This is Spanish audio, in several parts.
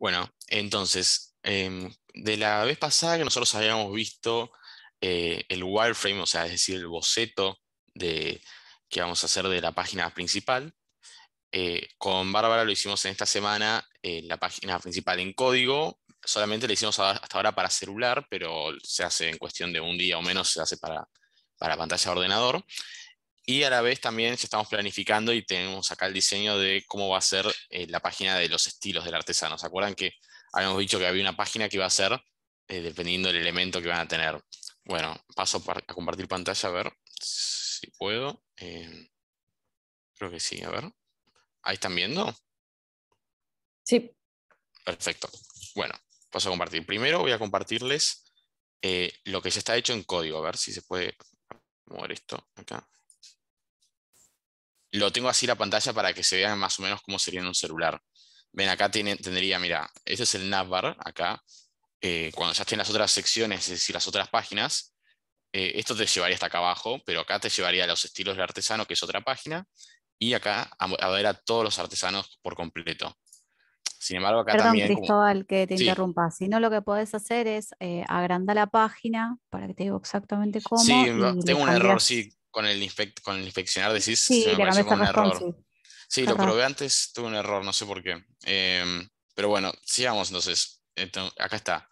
Bueno, entonces, em, de la vez pasada que nosotros habíamos visto eh, el wireframe, o sea, es decir, el boceto de, que vamos a hacer de la página principal, eh, con Bárbara lo hicimos en esta semana, eh, la página principal en código, solamente la hicimos hasta ahora para celular, pero se hace en cuestión de un día o menos, se hace para, para pantalla de ordenador. Y a la vez también ya estamos planificando y tenemos acá el diseño de cómo va a ser eh, la página de los estilos del artesano. ¿Se acuerdan que habíamos dicho que había una página que iba a ser eh, dependiendo del elemento que van a tener? Bueno, paso a compartir pantalla, a ver si puedo. Em, creo que sí, a ver. ¿Ahí están viendo? Sí. Perfecto. Bueno, paso a compartir. Primero voy a compartirles eh, lo que ya está hecho en código. A ver si se puede mover esto acá lo tengo así la pantalla para que se vean más o menos cómo sería en un celular. Ven, acá tiene, tendría, mira, este es el navbar, acá. Eh, cuando ya estén las otras secciones, es decir, las otras páginas, eh, esto te llevaría hasta acá abajo, pero acá te llevaría a los estilos del artesano, que es otra página, y acá a, ver a todos los artesanos por completo. Sin embargo, acá Perdón, también... Cristóbal, que te interrumpa. Si no, lo que podés hacer es eh, agrandar la página para que te diga exactamente cómo. Sí, tengo un error, sí con el, infect, con el decís, sí, lo probé antes, tuve un error, no sé por qué. Em, pero bueno, sigamos entonces. Acá está.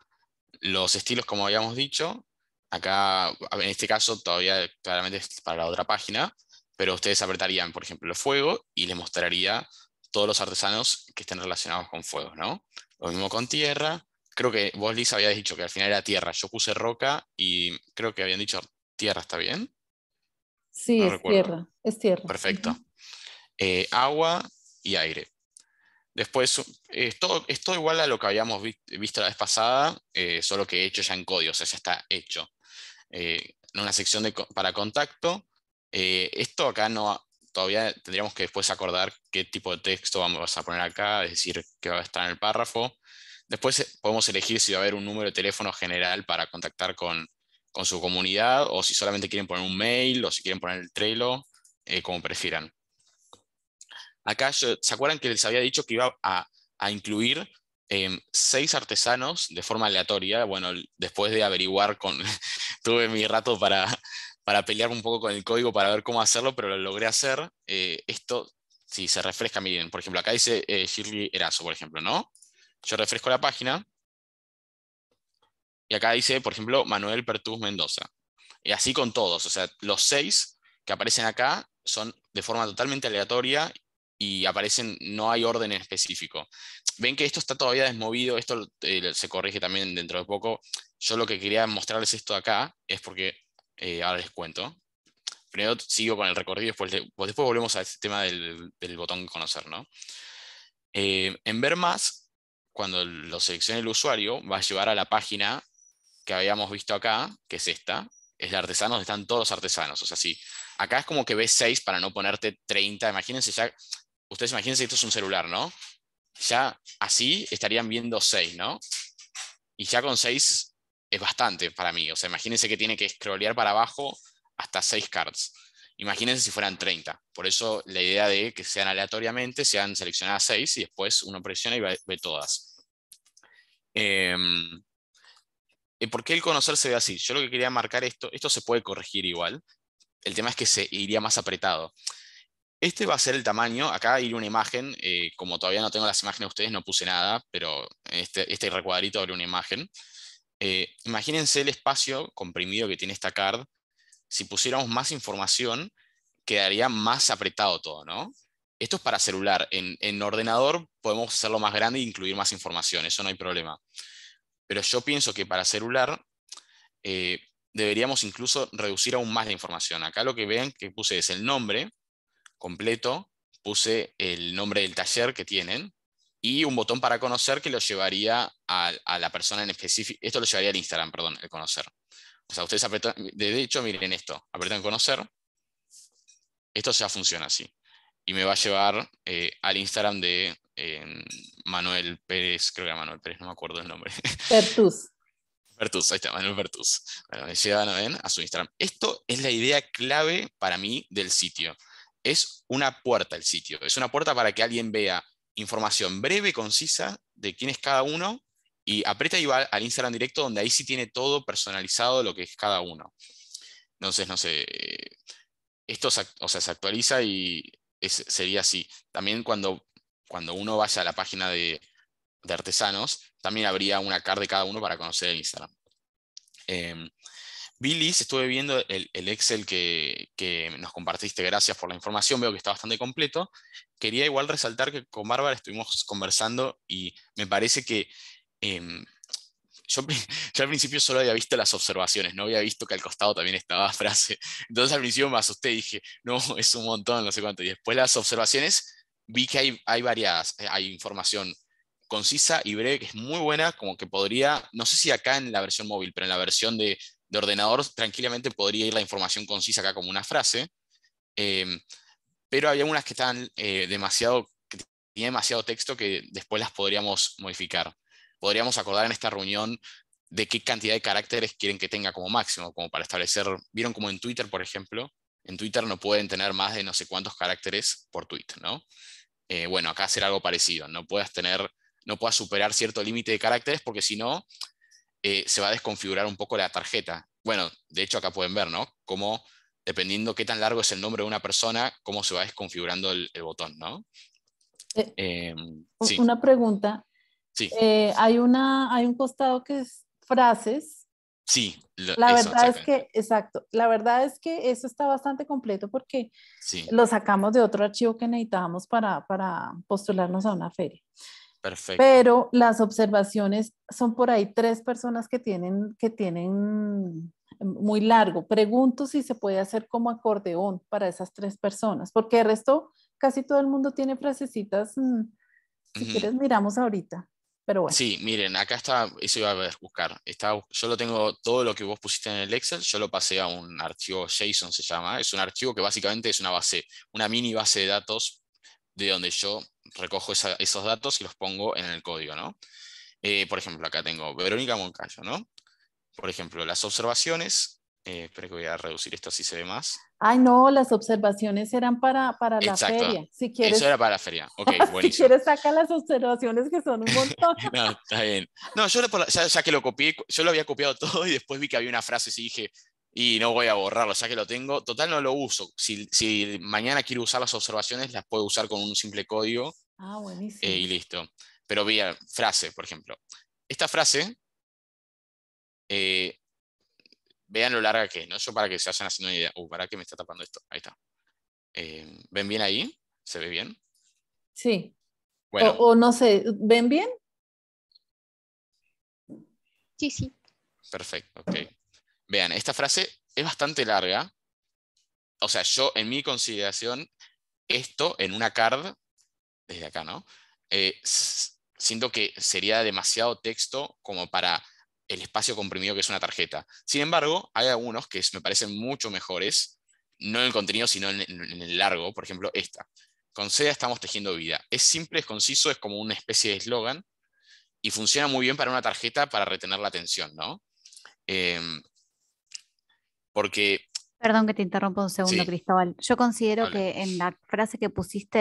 Los estilos, como habíamos dicho, acá, en este caso, todavía claramente es para la otra página, pero ustedes apretarían, por ejemplo, el fuego y les mostraría todos los artesanos que estén relacionados con fuego, ¿no? Lo mismo con tierra. Creo que vos, Liz, habías dicho que al final era tierra. Yo puse roca y creo que habían dicho tierra, ¿está bien? Sí, es tierra, es tierra. Perfecto. Eh, agua y aire. Después, es todo, es igual a lo que habíamos visto la vez pasada, eh, solo que hecho ya en código, o sea, ya está hecho. Eh, en una sección de, para contacto, esto acá no, todavía tendríamos que después acordar qué tipo de texto vamos a poner acá, es decir, qué va a estar en el párrafo. Después podemos elegir si va a haber un número de teléfono general para contactar con con su comunidad o si solamente quieren poner un mail o si quieren poner el Trello, eh, como prefieran. Acá, ¿se acuerdan que les había dicho que iba a, incluir em, seis artesanos de forma aleatoria? Bueno, después de averiguar, con, tuve mi rato para, pelear un poco con el código para ver cómo hacerlo, pero lo logré hacer. Eh, esto, si se refresca, miren, por ejemplo, acá dice eh, Shirley Erazo, por ejemplo, ¿no? Yo refresco la página y acá dice, por ejemplo, Manuel Pertus Mendoza. Y así con todos. O sea, los seis que aparecen acá son de forma totalmente aleatoria y aparecen, no hay orden específico. Ven que esto está todavía desmovido, esto eh, se corrige también dentro de poco. Yo lo que quería mostrarles esto acá es porque, eh, ahora les cuento. Primero sigo con el recorrido, después, pues después volvemos a este tema del, botón conocer. ¿no? Eh, en ver más, cuando lo seleccione el usuario, va a llevar a la página que habíamos visto acá, que es esta, es de artesanos, están todos los artesanos. O sea, si. acá es como que ves 6 para no ponerte 30. Imagínense ya, ustedes imagínense que esto es un celular, ¿no? Ya así estarían viendo 6, ¿no? Y ya con 6 es bastante para mí. O sea, imagínense que tiene que scrollear para abajo hasta 6 cards. Imagínense si fueran 30. Por eso la idea de que sean aleatoriamente, sean seleccionadas 6 y después uno presiona y ve, todas. Eh, eh, ¿Por qué el conocer se ve así? Yo lo que quería marcar esto, esto se puede corregir igual. El tema es que se iría más apretado. Este va a ser el tamaño. Acá hay una imagen. Eh, como todavía no tengo las imágenes de ustedes, no puse nada, pero este, este recuadrito abre una imagen. Eh, imagínense el espacio comprimido que tiene esta card. Si pusiéramos más información, quedaría más apretado todo, ¿no? Esto es para celular. En, en ordenador podemos hacerlo más grande e incluir más información. Eso no hay problema. Pero yo pienso que para celular eh, deberíamos incluso reducir aún más la información. Acá lo que vean que puse es el nombre completo, puse el nombre del taller que tienen y un botón para conocer que lo llevaría a, la persona en específico. Esto lo llevaría al Instagram, perdón, el conocer. O sea, ustedes apretan, de hecho, miren esto, apretan conocer. Esto ya funciona así. Y me va a llevar eh, al Instagram de, Manuel Pérez, creo que era Manuel Pérez, no me acuerdo el nombre. Pertus. Bertus, ahí está, Manuel Bertus. Bueno, me llevan a su Instagram. Esto es la idea clave para mí del sitio. Es una puerta el sitio, es una puerta para que alguien vea información breve, concisa, de quién es cada uno, y aprieta y va al Instagram directo, donde ahí sí tiene todo personalizado lo que es cada uno. Entonces, no sé, eh, esto se, se actualiza y sería así. También cuando cuando uno vaya a la página de, artesanos, también habría una card de cada uno para conocer el Instagram. Em, Billy, estuve viendo el, Excel que, nos compartiste, gracias por la información, veo que está bastante completo. Quería igual resaltar que con Bárbara estuvimos conversando y me parece que em, yo, yo, al principio solo había visto las observaciones, no había visto que al costado también estaba frase. Entonces al principio me asusté y dije, no, es un montón, no sé cuánto. Y después las observaciones vi que hay, hay varias, eh, hay información concisa y breve que es muy buena, como que podría, no sé si acá en la versión móvil, pero en la versión de, de ordenador tranquilamente podría ir la información concisa acá como una frase, em, pero había unas que estaban eh, demasiado, que tenían demasiado texto que después las podríamos modificar. Podríamos acordar en esta reunión de qué cantidad de caracteres quieren que tenga como máximo, como para establecer, vieron como en Twitter, por ejemplo, en Twitter no pueden tener más de no sé cuántos caracteres por tweet, ¿no? Eh, bueno, acá hacer algo parecido, no puedas tener, no superar cierto límite de caracteres porque si no, eh, se va a desconfigurar un poco la tarjeta. Bueno, de hecho acá pueden ver, ¿no? Cómo, dependiendo qué tan largo es el nombre de una persona, cómo se va desconfigurando el, botón, ¿no? Eh, em, una pregunta. Sí. hay, una, hay un costado que es frases Sí, la verdad es que, exacto, la verdad es que eso está bastante completo porque lo sacamos de otro archivo que necesitábamos para, para postularnos a una feria. Perfecto. Pero las observaciones son por ahí tres personas que tienen, que tienen eh, muy largo. Pregunto si se puede hacer como acordeón para esas tres personas, porque el resto casi todo el mundo tiene frasecitas. Mm, si quieres, miramos ahorita. Sí, miren, acá está, eso iba a ver, buscar. Está, yo lo tengo, todo lo que vos pusiste en el Excel, yo lo pasé a un archivo JSON, se llama. Es un archivo que básicamente es una base, una mini base de datos de donde yo recojo esos datos y los pongo en el código, eh, por ejemplo, acá tengo Verónica Moncayo, ¿no? Por ejemplo, las observaciones, eh, espero que voy a reducir esto así se ve más. Ay, no, las observaciones eran para, para la feria. Si Eso era para la feria. Ok, si quieres, saca las observaciones que son un montón. no, está bien. No, yo lo, ya, lo copié, yo lo había copiado todo y después vi que había una frase y dije, y no voy a borrarlo, ya que lo tengo. Total, no lo uso. Si, mañana quiero usar las observaciones, las puedo usar con un simple código. Ah, eh, buenísimo. y listo. Pero vi ah, frase, por ejemplo. Esta frase eh, vean lo larga que es, ¿no? Yo para que se vayan haciendo una idea. Uh, para que me está tapando esto. Ahí está. Em, ¿Ven bien ahí? ¿Se ve bien? Sí. O, no sé, ¿ven bien? Sí, sí. Perfecto, ok. Vean, esta frase es bastante larga. O sea, yo en mi consideración, esto en una card, desde acá, ¿no? Eh, siento que sería demasiado texto como para el espacio comprimido que es una tarjeta. Sin embargo, hay algunos que me parecen mucho mejores, no en el contenido, sino en, el largo, por ejemplo, esta. Con seda estamos tejiendo vida. Es simple, es conciso, es como una especie de eslogan y funciona muy bien para una tarjeta para retener la atención, ¿no? Em, porque... Perdón que te interrumpa un segundo, Cristóbal. Yo considero que en la frase que pusiste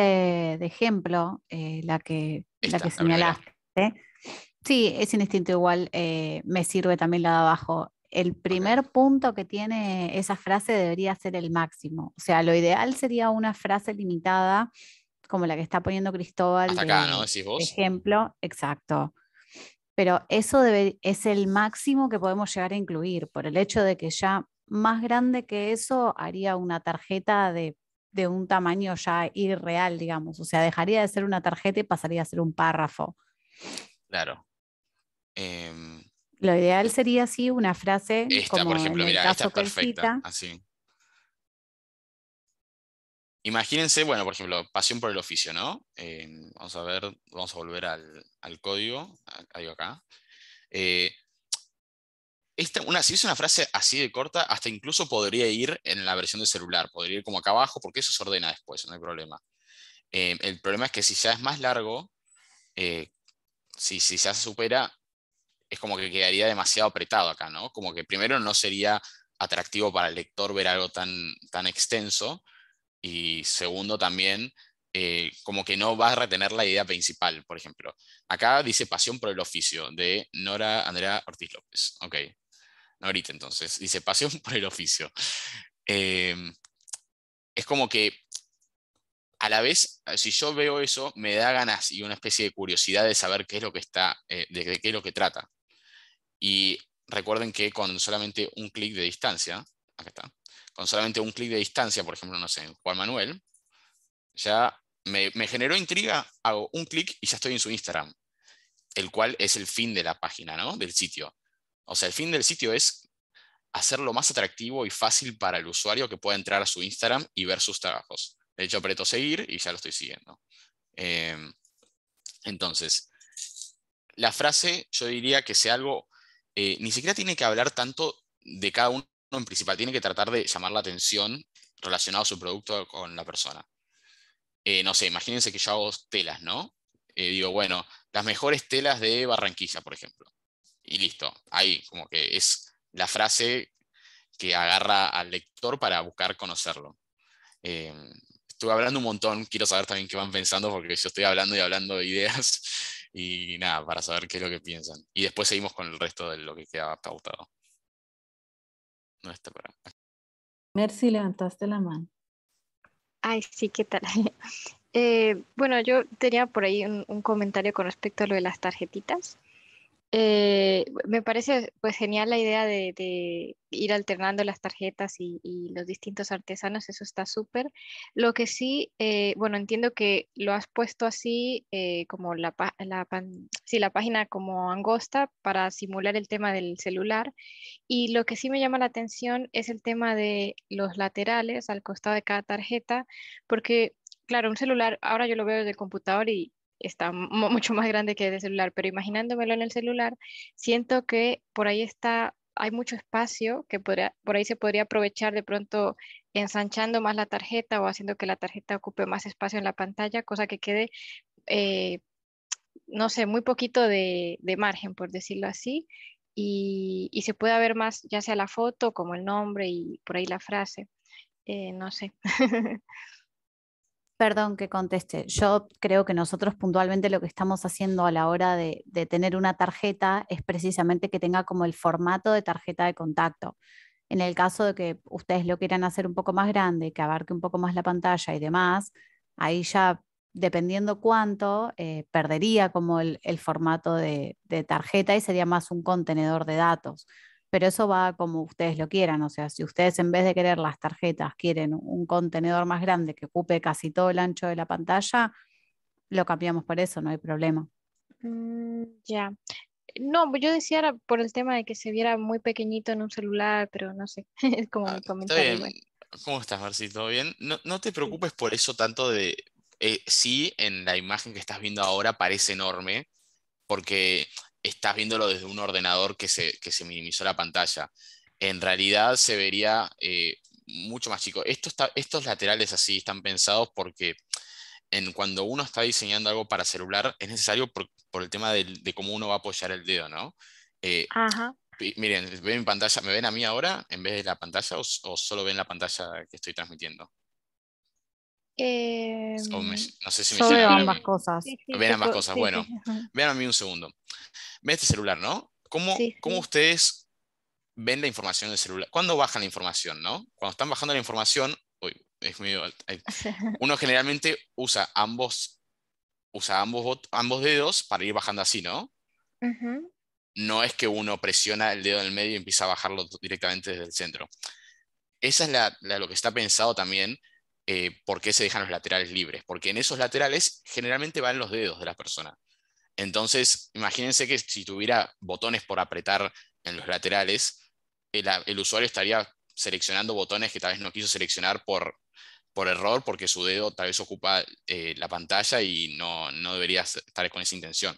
de ejemplo, eh, la que, la que señalaste, Sí, es instinto igual eh, me sirve también la de abajo. El primer punto que tiene esa frase debería ser el máximo. O sea, lo ideal sería una frase limitada como la que está poniendo Cristóbal. acá, ¿no? Decís vos. Ejemplo, exacto. Pero eso debe, es el máximo que podemos llegar a incluir, por el hecho de que ya más grande que eso haría una tarjeta de un tamaño ya irreal, digamos. O sea, dejaría de ser una tarjeta y pasaría a ser un párrafo. Claro. Em, Lo ideal sería así una frase. Esta, como por ejemplo, mira, esta es perfecta. Imagínense, bueno, por ejemplo, pasión por el oficio, ¿no? Em, vamos a ver, vamos a volver al, código, acá. Eh, una, si es una frase así de corta, hasta incluso podría ir en la versión de celular, podría ir como acá abajo, porque eso se ordena después, no hay problema. Em, el problema es que si ya es más largo, eh, si, si ya se supera, es como que quedaría demasiado apretado acá, ¿no? Como que primero no sería atractivo para el lector ver algo tan, tan extenso y segundo también eh, como que no va a retener la idea principal, por ejemplo. Acá dice Pasión por el oficio de Nora Andrea Ortiz López. Ok, no entonces. Dice Pasión por el oficio. Em, es como que a la vez, si yo veo eso, me da ganas y una especie de curiosidad de saber qué es lo que está, eh, de, qué es lo que trata. Y recuerden que con solamente un clic de distancia, acá está, con solamente un clic de distancia, por ejemplo, no sé, Juan Manuel, ya me, generó intriga, hago un clic y ya estoy en su Instagram, el cual es el fin de la página, ¿no? Del sitio. O sea, el fin del sitio es hacerlo más atractivo y fácil para el usuario que pueda entrar a su Instagram y ver sus trabajos. De hecho, aprieto seguir y ya lo estoy siguiendo. Em, entonces, la frase yo diría que sea algo eh, ni siquiera tiene que hablar tanto de cada uno en principal, tiene que tratar de llamar la atención relacionado a su producto con la persona. Eh, no sé, imagínense que yo hago telas, ¿no? Eh, digo, bueno, las mejores telas de Barranquilla, por ejemplo. Y listo, ahí como que es la frase que agarra al lector para buscar conocerlo. estuve hablando un montón, quiero saber también qué van pensando porque yo estoy hablando y hablando de ideas y nada, para saber qué es lo que piensan. Y después seguimos con el resto de lo que quedaba pautado. No está para. Merci, levantaste la mano. Ay, sí, ¿qué tal? Eh, bueno, yo tenía por ahí un comentario con respecto a lo de las tarjetitas. Eh, me parece pues genial la idea de, ir alternando las tarjetas y, los distintos artesanos, eso está súper. Lo que sí, eh, bueno, entiendo que lo has puesto así, eh, como la, la página como angosta para simular el tema del celular. Y lo que sí me llama la atención es el tema de los laterales al costado de cada tarjeta, porque claro, un celular, ahora yo lo veo desde el computador y está mucho más grande que el celular, pero imaginándomelo en el celular, siento que por ahí está, hay mucho espacio que por ahí se podría aprovechar de pronto ensanchando más la tarjeta o haciendo que la tarjeta ocupe más espacio en la pantalla, cosa que quede, eh, no sé, muy poquito de, margen, por decirlo así, y, se pueda ver más, ya sea la foto como el nombre y por ahí la frase. Eh, no sé. Perdón que conteste. Yo creo que nosotros puntualmente lo que estamos haciendo a la hora de, tener una tarjeta es precisamente que tenga como el formato de tarjeta de contacto. En el caso de que ustedes lo quieran hacer un poco más grande, que abarque un poco más la pantalla y demás, ahí ya dependiendo cuánto, eh, perdería como el, formato de tarjeta y sería más un contenedor de datos pero eso va como ustedes lo quieran. O sea, si ustedes en vez de querer las tarjetas quieren un contenedor más grande que ocupe casi todo el ancho de la pantalla, lo cambiamos por eso, no hay problema. Mm, ya. No, pues, yo decía por el tema de que se viera muy pequeñito en un celular, pero no sé, es como ah, comentario. ¿Cómo estás, Marcito? ¿Todo bien? No, no te preocupes por eso tanto de... Eh, sí, en la imagen que estás viendo ahora parece enorme, porque estás viéndolo desde un ordenador que se, que se minimizó la pantalla. En realidad se vería eh, mucho más chico. estos laterales así están pensados porque en, cuando uno está diseñando algo para celular es necesario por, el tema de, cómo uno va a apoyar el dedo, ¿no? Eh, miren, pantalla? ¿me ven a mí ahora en vez de la pantalla o, solo ven la pantalla que estoy transmitiendo? Em, no sé si me yo veo ambas cosas. cosas, bueno. Vean a mí un segundo ve este celular, ¿no? ¿Cómo, ustedes ven la información del celular? ¿Cuándo bajan la información, no? Cuando están bajando la información, uy, es uno generalmente usa ambos, usa ambos, ambos dedos para ir bajando así, ¿no? No es que uno presiona el dedo del medio y empieza a bajarlo directamente desde el centro. Esa es lo que está pensado también eh, por qué se dejan los laterales libres, porque en esos laterales generalmente van los dedos de la persona. Entonces, imagínense que si tuviera botones por apretar en los laterales, el, usuario estaría seleccionando botones que tal vez no quiso seleccionar por, error, porque su dedo tal vez ocupa eh, la pantalla y no, no debería estar con esa intención.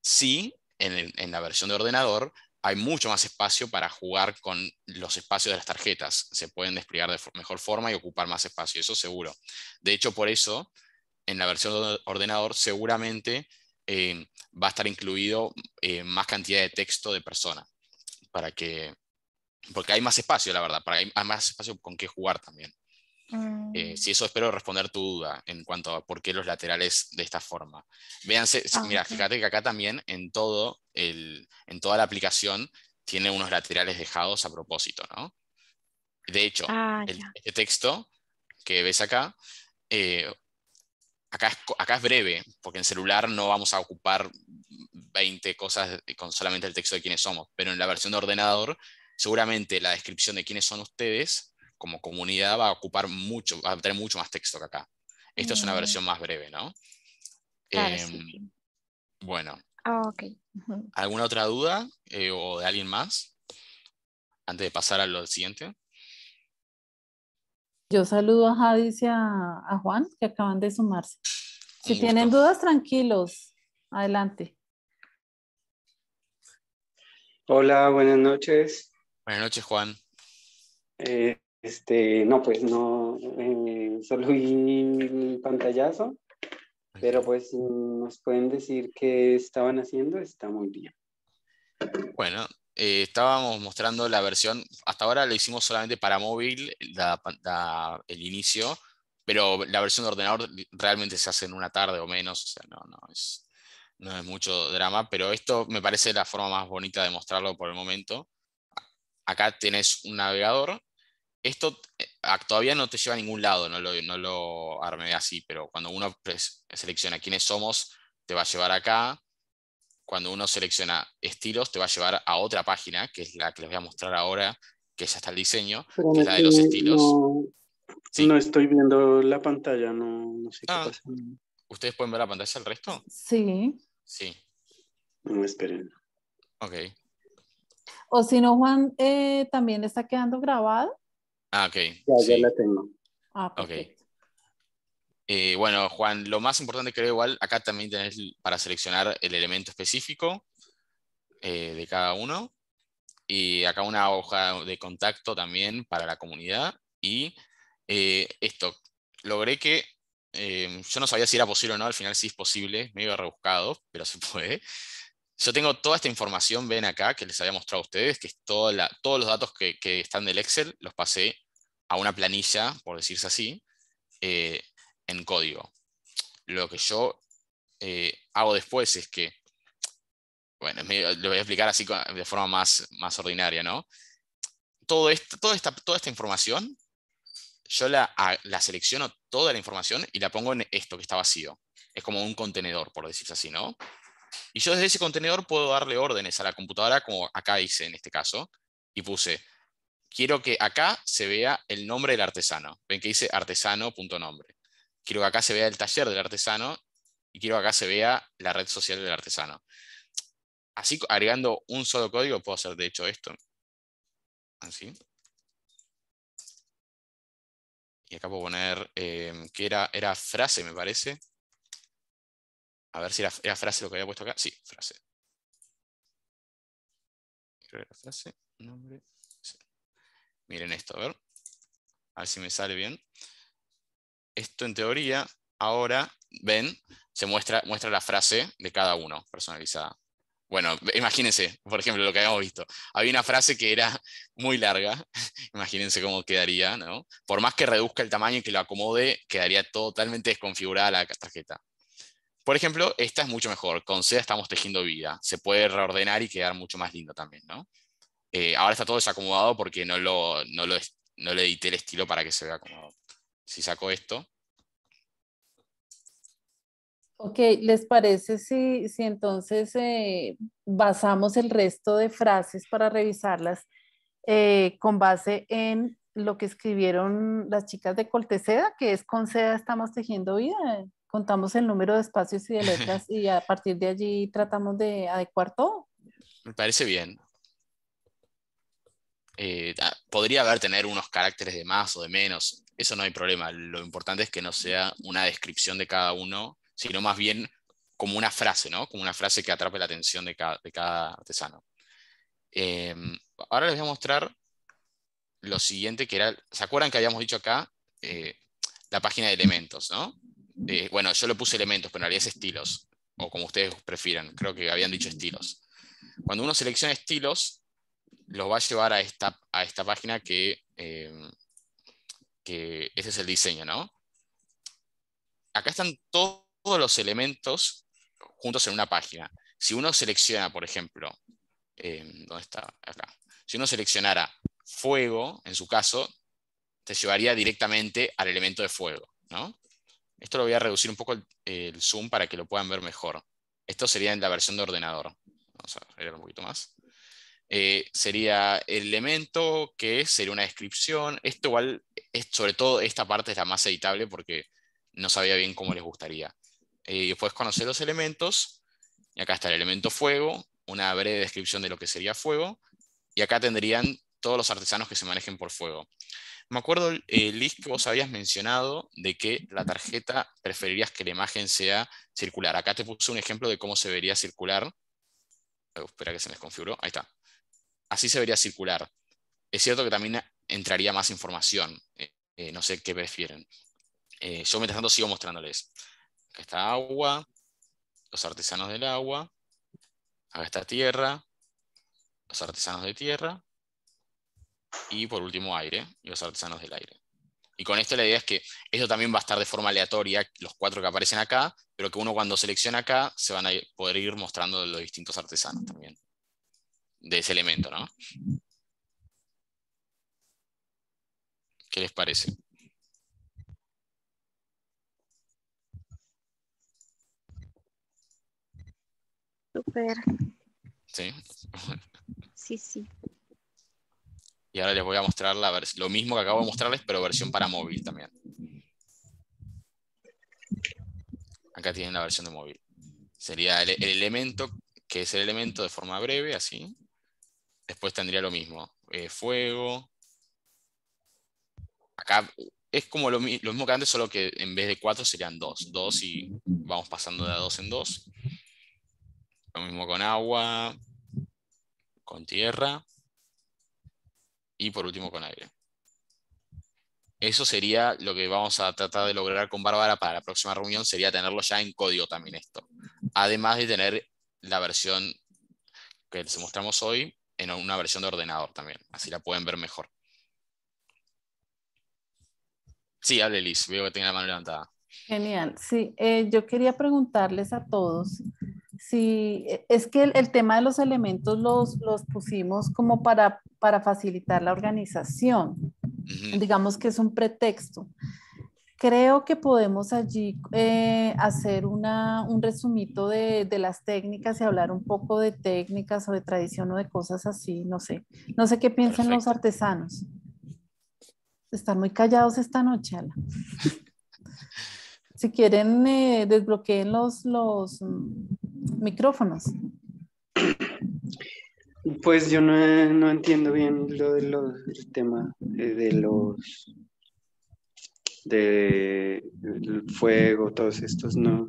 Sí, en, en la versión de ordenador hay mucho más espacio para jugar con los espacios de las tarjetas. Se pueden desplegar de mejor forma y ocupar más espacio, eso seguro. De hecho, por eso, en la versión de ordenador, seguramente eh, va a estar incluido eh, más cantidad de texto de persona, para que, porque hay más espacio, la verdad, para, hay más espacio con qué jugar también. Eh, mm. si eso espero responder tu duda en cuanto a por qué los laterales de esta forma. Véanse, ah, mira, fíjate que acá también en, todo el, en toda la aplicación tiene unos laterales dejados a propósito, ¿no? De hecho, ah, el, este texto que ves acá eh, acá es, breve, porque en celular no vamos a ocupar 20 cosas con solamente el texto de quiénes somos, pero en la versión de ordenador seguramente la descripción de quiénes son ustedes como comunidad va a ocupar mucho, va a tener mucho más texto que acá. Esta es una mm. versión más breve, ¿no? Em, bueno. Ah, okay. ¿Alguna otra duda eh, o de alguien más? Antes de pasar a lo siguiente. Yo saludo a Jadis y a, Juan que acaban de sumarse. Si tienen dudas, tranquilos. Adelante. Hola, buenas noches. Buenas noches, Juan. Eh, este, no, pues no, eh, solo vi pantallazo, pero pues nos pueden decir qué estaban haciendo, está muy bien. Bueno, eh, estábamos mostrando la versión, hasta ahora lo hicimos solamente para móvil, el inicio, pero la versión de ordenador realmente se hace en una tarde o menos, o sea, no, es, mucho drama, pero esto me parece la forma más bonita de mostrarlo por el momento. Acá tenés un navegador. Esto eh, ah, todavía no te lleva a ningún lado, no lo, no lo armé así, pero cuando uno selecciona quiénes somos, te va a llevar acá cuando uno selecciona estilos, te va a llevar a otra página, que es la que les voy a mostrar ahora, que ya está el diseño, que es la de los estilos. No, no estoy viendo la pantalla, no, sé qué ah. pasa. ¿Ustedes pueden ver la pantalla el resto? Sí. Sí. No, esperen. Ok. O si no, Juan, eh, también está quedando grabado. Ah, ok. Ya, ya la tengo. Ah, perfecto. Eh, bueno, Juan, lo más importante creo igual, acá también tenés para seleccionar el elemento específico eh, de cada uno. Y acá una hoja de contacto también para la comunidad. Y eh, esto, logré que, yo no sabía si era posible o no, al final sí es posible, Me medio rebuscado, pero se puede. Yo tengo toda esta información, ven acá, que les había mostrado a ustedes, que es toda todos los datos que, están del Excel, los pasé a una planilla, por decirse así en código. Lo que yo eh, hago después es que, bueno, lo voy a explicar así de forma más, más ordinaria, ¿no? Todo toda, esta, toda esta información, yo la, selecciono toda la información y la pongo en esto que está vacío. Es como un contenedor, por decirlo así, ¿no? Y yo desde ese contenedor puedo darle órdenes a la computadora, como acá hice en este caso, y puse, quiero que acá se vea el nombre del artesano. Ven que dice artesano.nombre quiero que acá se vea el taller del artesano y quiero que acá se vea la red social del artesano. Así, agregando un solo código, puedo hacer de hecho esto. Así. Y acá puedo poner, em, que era, era frase, me parece. A ver si era, frase lo que había puesto acá. Sí, frase. Quiero frase, nombre. Miren esto, a ver. A ver si me sale bien esto en teoría, ahora, ven, se muestra, muestra la frase de cada uno personalizada. Bueno, imagínense, por ejemplo, lo que habíamos visto. Había una frase que era muy larga, imagínense cómo quedaría, ¿no? Por más que reduzca el tamaño y que lo acomode, quedaría totalmente desconfigurada la tarjeta. Por ejemplo, esta es mucho mejor. Con C estamos tejiendo vida. Se puede reordenar y quedar mucho más lindo también, ¿no? Eh, ahora está todo desacomodado porque no lo, no, lo, no lo edité el estilo para que se vea acomodado si saco esto. Ok, ¿les parece si, entonces eh, basamos el resto de frases para revisarlas eh, con base en lo que escribieron las chicas de Colteceda, que es con seda estamos tejiendo vida? Contamos el número de espacios y de letras y a partir de allí tratamos de adecuar todo. Me parece bien. Eh, ah, podría haber tener unos caracteres de más o de menos eso no hay problema. Lo importante es que no sea una descripción de cada uno, sino más bien como una frase, ¿no? Como una frase que atrape la atención de cada, artesano. Eh, ahora les voy a mostrar lo siguiente que era, ¿se acuerdan que habíamos dicho acá eh, la página de elementos, ¿no? Eh, bueno, yo le puse elementos, pero en realidad es estilos, o como ustedes prefieran, creo que habían dicho estilos. Cuando uno selecciona estilos, los va a llevar a esta, a esta página que que ese es el diseño, ¿no? Acá están todos los elementos juntos en una página. Si uno selecciona, por ejemplo, em, ¿dónde está? Acá. Si uno seleccionara fuego, en su caso, te llevaría directamente al elemento de fuego, ¿no? Esto lo voy a reducir un poco el, zoom para que lo puedan ver mejor. Esto sería en la versión de ordenador. Vamos a ver un poquito más. Eh, sería el elemento que sería una descripción. Esto igual sobre todo esta parte es la más editable porque no sabía bien cómo les gustaría. Eh, y después conocer los elementos, y acá está el elemento fuego, una breve descripción de lo que sería fuego, y acá tendrían todos los artesanos que se manejen por fuego. Me acuerdo, el eh, Liz, que vos habías mencionado de que la tarjeta preferirías que la imagen sea circular. Acá te puse un ejemplo de cómo se vería circular. Oh, espera que se me desconfiguró. Ahí está. Así se vería circular. Es cierto que también entraría más información. Eh, eh, no sé qué prefieren. Eh, yo mientras tanto sigo mostrándoles. Acá está agua, los artesanos del agua. Acá está tierra, los artesanos de tierra. Y por último aire, y los artesanos del aire. Y con esto la idea es que esto también va a estar de forma aleatoria, los cuatro que aparecen acá, pero que uno cuando selecciona acá se van a poder ir mostrando los distintos artesanos también. De ese elemento, ¿no? ¿Qué les parece? Super. Sí. Sí, sí. Y ahora les voy a mostrar la lo mismo que acabo de mostrarles, pero versión para móvil también. Acá tienen la versión de móvil. Sería el, elemento, que es el elemento de forma breve, así. Después tendría lo mismo. Eh, fuego, acá es como lo, mismo que antes, solo que en vez de cuatro serían dos. Dos y vamos pasando de a dos en dos. Lo mismo con agua, con tierra y por último con aire. Eso sería lo que vamos a tratar de lograr con Bárbara para la próxima reunión, sería tenerlo ya en código también esto. Además de tener la versión que les mostramos hoy en una versión de ordenador también, así la pueden ver mejor. Sí, hable Liz, veo que tiene la mano levantada. Genial, sí, eh, yo quería preguntarles a todos si eh, es que el, tema de los elementos los, los pusimos como para, para, facilitar la organización, digamos que es un pretexto. Creo que podemos allí eh, hacer una, un resumito de, de, las técnicas y hablar un poco de técnicas o de tradición o de cosas así, no sé. No sé qué piensan los artesanos. Están muy callados esta noche, si quieren, eh, desbloqueen los, los mm, micrófonos. Pues yo no, entiendo bien lo del tema eh, de, los de fuego, todos estos, no.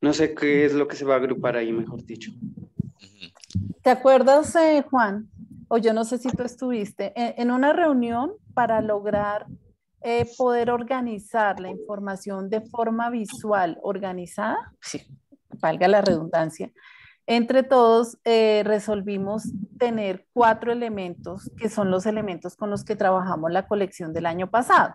No sé qué es lo que se va a agrupar ahí, mejor dicho. ¿Te acuerdas, eh, Juan, o yo no sé si tú estuviste, e-, en, una reunión para lograr eh, poder organizar la información de forma visual organizada, sí, valga la redundancia, entre todos eh, resolvimos tener cuatro elementos que son los elementos con los que trabajamos la colección del año pasado.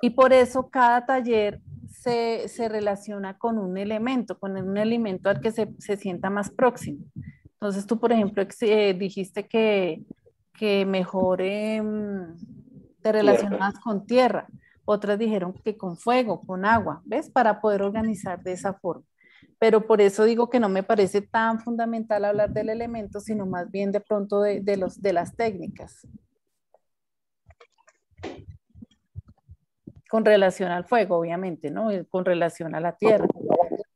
Y por eso cada taller se, relaciona con un elemento, con un elemento al que se sienta más próximo. Entonces tú, por ejemplo, eh, dijiste que, que mejor em, te relacionas con tierra. Otras dijeron que con fuego, con agua, ¿ves? Para poder organizar de esa forma. Pero por eso digo que no me parece tan fundamental hablar del elemento, sino más bien de pronto de, de los, de las técnicas. Con relación al fuego, obviamente, ¿no? Eh, con relación a la tierra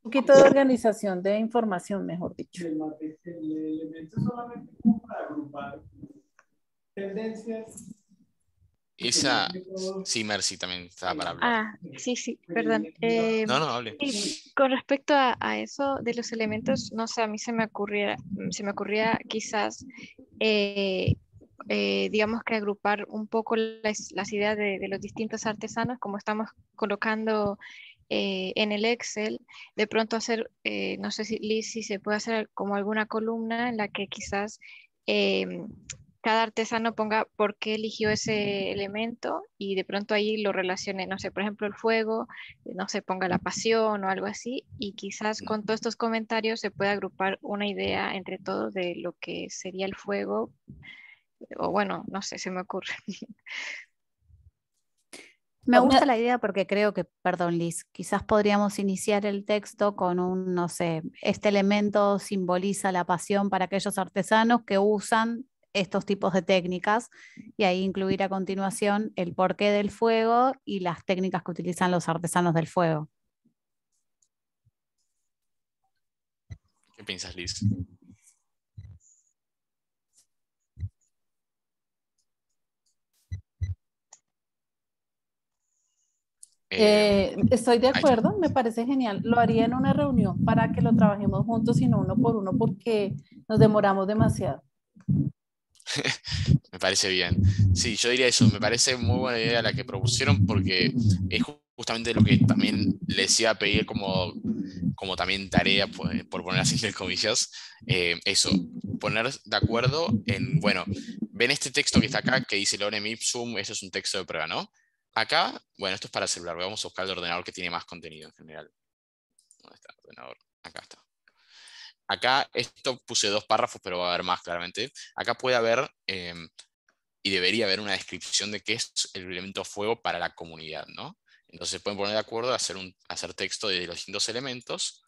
poquito de organización de información, mejor dicho. El, elemento solamente como para agrupar tendencias. Esa, sí, Mercy también estaba para hablar. Ah, sí, sí, perdón. Eh, no, no, hable. Con respecto a, eso de los elementos, no sé, a mí se me ocurría, se me ocurría quizás, eh, eh, digamos que agrupar un poco las, ideas de, de los distintos artesanos, como estamos colocando eh, en el Excel, de pronto hacer, eh, no sé si Liz, si se puede hacer como alguna columna en la que quizás em, cada artesano ponga por qué eligió ese elemento y de pronto ahí lo relacione, no sé, por ejemplo, el fuego, no sé, ponga la pasión o algo así, y quizás con todos estos comentarios se pueda agrupar una idea entre todos de lo que sería el fuego, o bueno, no sé, se me ocurre. Me gusta la idea porque creo que, perdón Liz, quizás podríamos iniciar el texto con un, no sé, este elemento simboliza la pasión para aquellos artesanos que usan estos tipos de técnicas y ahí incluir a continuación el porqué del fuego y las técnicas que utilizan los artesanos del fuego. ¿Qué piensas, Liz? Eh, eh, estoy de acuerdo, me parece genial. Lo haría en una reunión para que lo trabajemos juntos y no uno por uno porque nos demoramos demasiado. me parece bien. Sí, yo diría eso. Me parece muy buena idea la que propusieron porque es justamente lo que también les iba a pedir como, como también tarea, pues, por, poner así las comillas, eh, eso, poner de acuerdo en, bueno, ven este texto que está acá que dice Lorem Ipsum, Eso es un texto de prueba, ¿no? Acá, bueno, esto es para celular. Vamos a buscar el ordenador que tiene más contenido en general. Acá está. Acá, esto puse dos párrafos, pero va a haber más claramente. Acá puede haber, em, y debería haber una descripción de qué es el elemento fuego para la comunidad, ¿no? Entonces pueden poner de acuerdo a hacer, un, hacer texto de los distintos elementos,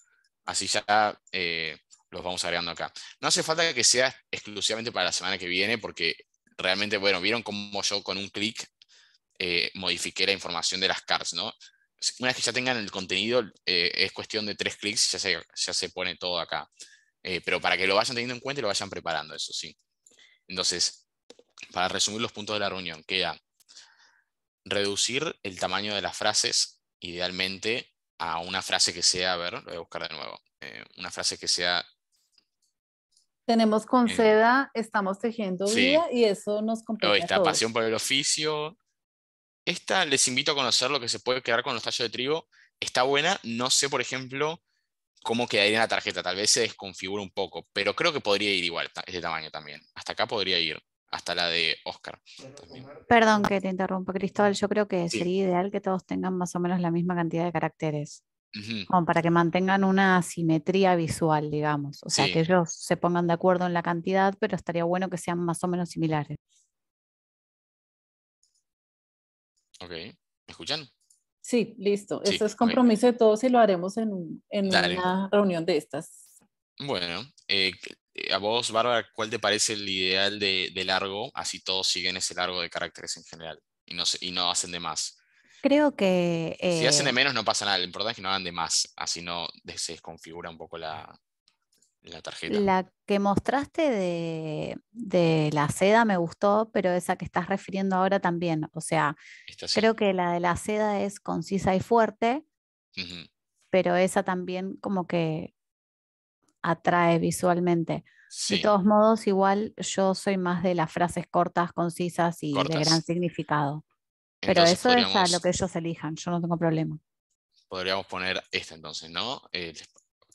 así ya eh, los vamos agregando acá. No hace falta que sea exclusivamente para la semana que viene, porque realmente, bueno, vieron cómo yo con un clic eh, modifique la información de las cards, ¿no? Una vez que ya tengan el contenido, eh, es cuestión de tres clics y ya se, ya se pone todo acá. Eh, pero para que lo vayan teniendo en cuenta y lo vayan preparando, eso sí. Entonces, para resumir los puntos de la reunión, queda reducir el tamaño de las frases, idealmente a una frase que sea, a ver, lo voy a buscar de nuevo, una frase que sea tenemos con seda, estamos tejiendo vida y eso nos complica esta pasión por el oficio, esta les invito a conocer lo que se puede quedar con los tallos de trigo. Está buena, no sé, por ejemplo, cómo quedaría en la tarjeta. Tal vez se desconfigura un poco, pero creo que podría ir igual, este tamaño también. Hasta acá podría ir, hasta la de Oscar. Perdón que te interrumpa, Cristóbal. Yo creo que sería ideal que todos tengan más o menos la misma cantidad de caracteres. para que mantengan una simetría visual, digamos. O sea, que ellos se pongan de acuerdo en la cantidad, pero estaría bueno que sean más o menos similares. Ok, ¿me escuchan? Sí, listo. Ese es compromiso de todos y lo haremos en, en una reunión de estas. Bueno, eh, eh, a vos, Bárbara, ¿cuál te parece el ideal de, largo? Así todos siguen ese largo de caracteres en general y no, y no hacen de más. Creo que... Si hacen de eh, menos no pasa nada, lo importante es que no hagan de más, así no se desconfigura un poco la, la tarjeta. La que mostraste de, la seda me gustó, pero esa que estás refiriendo ahora también. O sea, creo que la de la seda es concisa y fuerte, pero esa también como que atrae visualmente. De todos modos, igual yo soy más de las frases cortas, concisas y de gran significado. Pero eso es a lo que ellos elijan, yo no tengo problema. Podríamos poner esta entonces, ¿no?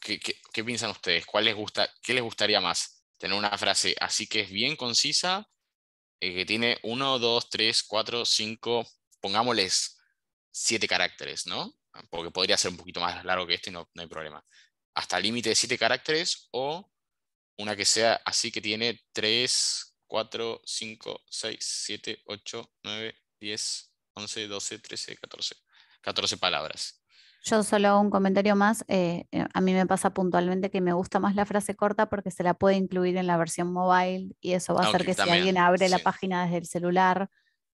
¿qué, piensan ustedes? ¿Cuál les gusta, ¿Qué les gustaría más? ¿Tener una frase así que es bien concisa, eh, que tiene 1, 2, 3, 4, 5, pongámosles 7 caracteres, ¿no? Porque podría ser un poquito más largo que este, no, no hay problema. Hasta el límite de 7 caracteres o una que sea así que tiene 3, 4, 5, 6, 7, 8, 9, 10, 11, 12, 13, 14. 14 palabras. Yo solo un comentario más. Eh, eh, a mí me pasa puntualmente que me gusta más la frase corta porque se la puede incluir en la versión mobile y eso va a ah, hacer que si alguien abre la página desde el celular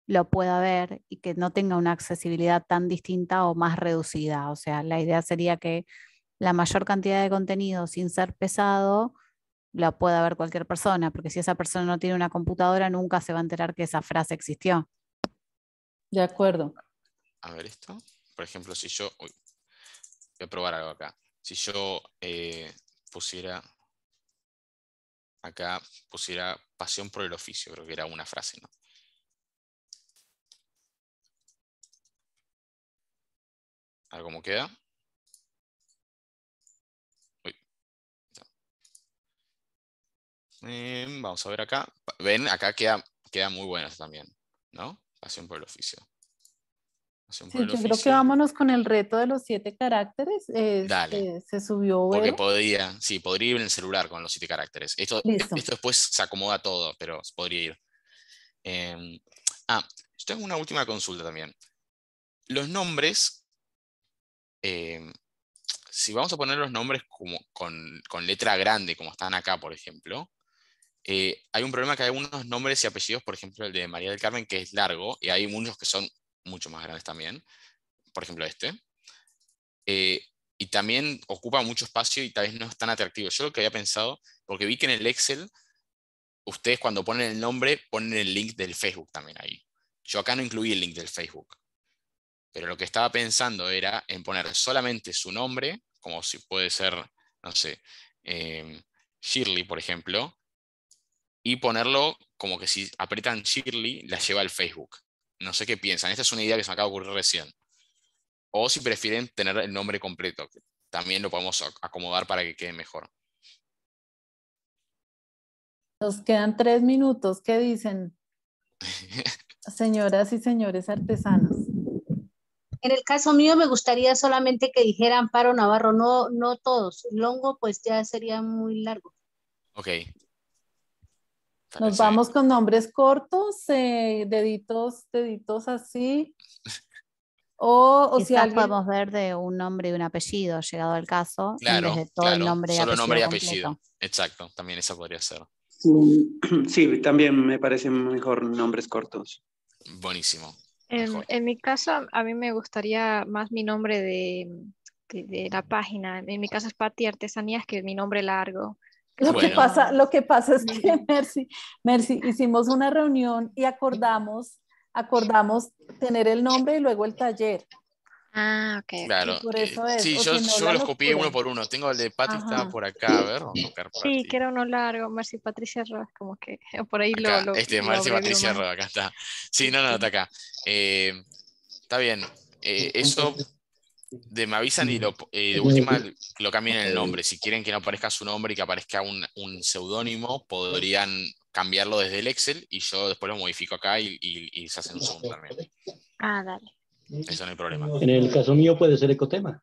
lo pueda ver y que no tenga una accesibilidad tan distinta o más reducida. O sea, la idea sería que la mayor cantidad de contenido sin ser pesado lo pueda ver cualquier persona, porque si esa persona no tiene una computadora nunca se va a enterar que esa frase existió. De acuerdo. A ver esto. Por ejemplo, si yo, voy a probar algo acá. Si yo eh, pusiera, acá pusiera pasión por el oficio, creo que era una frase, ¿no? algo ver queda. Em, vamos a ver acá. Ven, acá queda, queda muy bueno también, ¿no? Pasión por el oficio yo creo que vámonos con el reto de los siete caracteres. Eh, se subió. Porque sí, podría ir en el celular con los siete caracteres. Esto, después se acomoda todo, pero podría ir. Em, ah, yo tengo una última consulta también. Los nombres, em, si vamos a poner los nombres con, con, letra grande, como están acá, por ejemplo, eh, hay un problema que hay unos nombres y apellidos, por ejemplo, el de María del Carmen, que es largo, y hay muchos que son mucho más grandes también, por ejemplo este, eh, y también ocupa mucho espacio y tal vez no es tan atractivo. Yo lo que había pensado, porque vi que en el Excel, ustedes cuando ponen el nombre, ponen el link del Facebook también ahí. Yo acá no incluí el link del Facebook, pero lo que estaba pensando era en poner solamente su nombre, como si puede ser, no sé, em, Shirley, por ejemplo, y ponerlo como que si aprietan Shirley, la lleva al Facebook. No sé qué piensan. Esta es una idea que se me acaba de ocurrir recién. O si prefieren tener el nombre completo, también lo podemos acomodar para que quede mejor. Nos quedan tres minutos. ¿Qué dicen? Señoras y señores artesanos. En el caso mío me gustaría solamente que dijeran Paro Navarro, no, no todos. Longo pues ya sería muy largo. Ok, nos vamos con nombres cortos, eh, deditos, deditos así. O, si alguien... podemos ver de un nombre y un apellido, llegado al caso, claro, todo claro. el nombre Solo nombre y apellido. Exacto, también eso podría ser. Sí, también me parecen mejor nombres cortos. Buenísimo. En, mi caso, a mí me gustaría más mi nombre de, de, la página. En mi caso es Patti Artesanías que mi nombre largo. Lo, que pasa, lo que pasa es que, Mercy, Mercy, hicimos una reunión y acordamos, acordamos tener el nombre y luego el taller. Ah, ok. Claro. Eh, sí, yo, yo los copié uno por uno. Tengo el de Pati, está por acá, a ver. sí, que era uno largo. Mercy Patricia Rojas, como que por ahí lo, lo, Este, Mercy Patricia Rojas, acá está. Sí, no, no, está acá. Eh, está bien. Eh, eso me avisan y lo, eh, de última lo cambian el nombre. Si quieren que no aparezca su nombre y que aparezca un, un seudónimo, podrían cambiarlo desde el Excel y yo después lo modifico acá y, se hacen un segundo también. Ah, dale. Eso no hay problema. En el caso mío puede ser ecotema.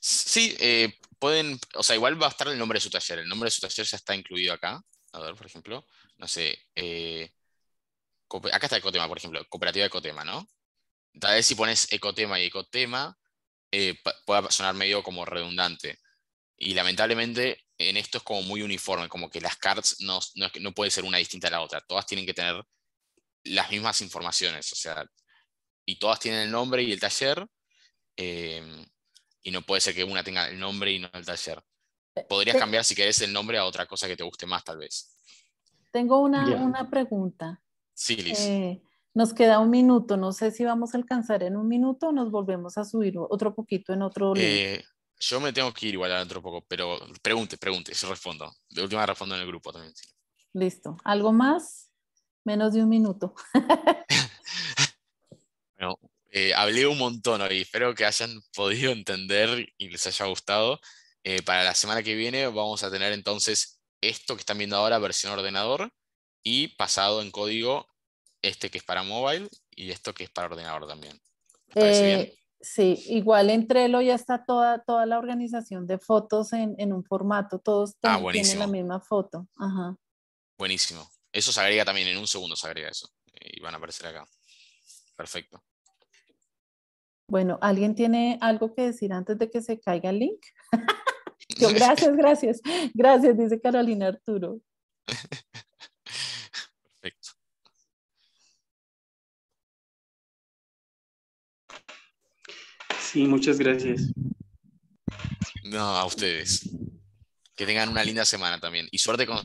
Sí, eh, pueden, o sea, igual va a estar el nombre de su taller. El nombre de su taller ya está incluido acá. A ver, por ejemplo, no sé. Eh, acá está ecotema, por ejemplo, cooperativa ecotema, ¿no? Tal vez si pones ecotema y ecotema, eh, pueda sonar medio como redundante. Y lamentablemente en esto es como muy uniforme, como que las cards no, no, no puede ser una distinta a la otra, todas tienen que tener las mismas informaciones, o sea, y todas tienen el nombre y el taller, em, y no puede ser que una tenga el nombre y no el taller. Podrías cambiar si querés el nombre a otra cosa que te guste más, tal vez. Tengo una, una pregunta. Sí, eh, nos queda un minuto, no sé si vamos a alcanzar en un minuto o nos volvemos a subir otro poquito en otro... Eh, yo me tengo que ir igual dentro otro poco, pero pregunte, pregunte, yo respondo. De última respondo en el grupo también. Listo. ¿Algo más? Menos de un minuto. bueno, eh, hablé un montón hoy, espero que hayan podido entender y les haya gustado. Eh, para la semana que viene vamos a tener entonces esto que están viendo ahora, versión ordenador, y pasado en código este que es para mobile y esto que es para ordenador también. Eh, sí, igual entre Trello ya está toda, toda la organización de fotos en, un formato, todos ah, tienen la misma foto. Buenísimo. Eso se agrega también, en un segundo se agrega eso. Eh, y van a aparecer acá. Perfecto. Bueno, ¿alguien tiene algo que decir antes de que se caiga el link? gracias, gracias. Gracias, dice Carolina Arturo. muchas gracias. No, a ustedes. Que tengan una linda semana también. Y suerte con